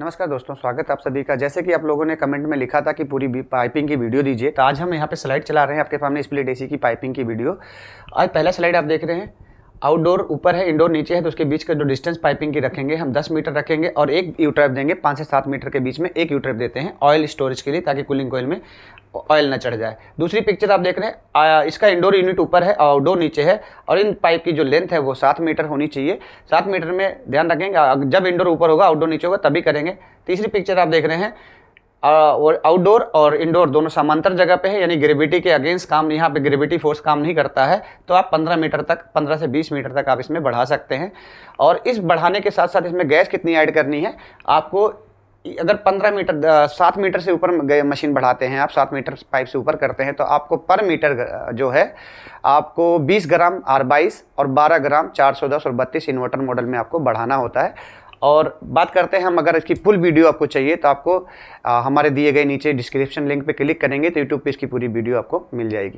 नमस्कार दोस्तों स्वागत है आप सभी का जैसे कि आप लोगों ने कमेंट में लिखा था कि पूरी पाइपिंग की वीडियो दीजिए तो आज हम यहाँ पे स्लाइड चला रहे हैं आपके सामने स्प्लिट एसी की पाइपिंग की वीडियो आज पहला स्लाइड आप देख रहे हैं आउटडोर ऊपर है इंडोर नीचे है तो उसके बीच का जो डिस्टेंस पाइपिंग की रखेंगे हम दस मीटर रखेंगे और एक यूट्रैप देंगे पाँच से सात मीटर के बीच में एक यूट्रैप देते हैं ऑयल स्टोरेज के लिए ताकि कूलिंग ऑयल में ऑयल ना चढ़ जाए दूसरी पिक्चर आप देख रहे हैं इसका इंडोर यूनिट ऊपर है आउटडोर नीचे है और इन पाइप की जो लेंथ है वो सात मीटर होनी चाहिए सात मीटर में ध्यान रखेंगे जब इंडोर ऊपर होगा आउटडोर नीचे होगा तभी करेंगे तीसरी पिक्चर आप देख रहे हैं और आउटडोर और इंडोर दोनों समांतर जगह पे है यानी ग्रेविटी के अगेंस्ट काम यहाँ पे ग्रेविटी फोर्स काम नहीं करता है तो आप 15 मीटर तक 15 से 20 मीटर तक आप इसमें बढ़ा सकते हैं और इस बढ़ाने के साथ साथ इसमें गैस कितनी ऐड करनी है आपको अगर 15 मीटर सात मीटर से ऊपर गए मशीन बढ़ाते हैं आप सात मीटर पाइप से ऊपर करते हैं तो आपको पर मीटर जो है आपको 20 ग्राम आर बाईस और 12 ग्राम 410 और 32 इन्वर्टर मॉडल में आपको बढ़ाना होता है और बात करते हैं हम अगर इसकी फुल वीडियो आपको चाहिए तो आपको हमारे दिए गए नीचे डिस्क्रिप्शन लिंक पर क्लिक करेंगे तो यूट्यूब पर इसकी पूरी वीडियो आपको मिल जाएगी